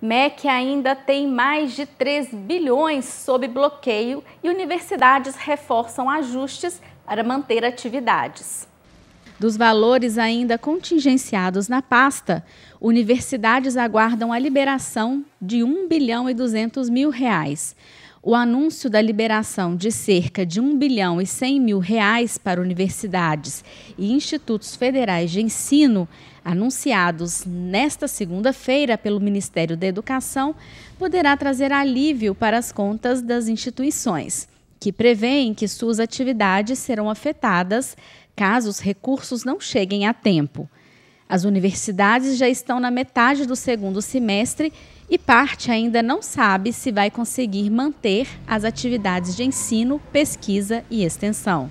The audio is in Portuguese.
MEC ainda tem mais de 3 bilhões sob bloqueio e universidades reforçam ajustes para manter atividades. Dos valores ainda contingenciados na pasta, universidades aguardam a liberação de 1 bilhão e 200 mil reais o anúncio da liberação de cerca de 1 bilhão e 100 mil reais para universidades e institutos federais de ensino, anunciados nesta segunda-feira pelo Ministério da Educação, poderá trazer alívio para as contas das instituições, que prevêem que suas atividades serão afetadas caso os recursos não cheguem a tempo. As universidades já estão na metade do segundo semestre e parte ainda não sabe se vai conseguir manter as atividades de ensino, pesquisa e extensão.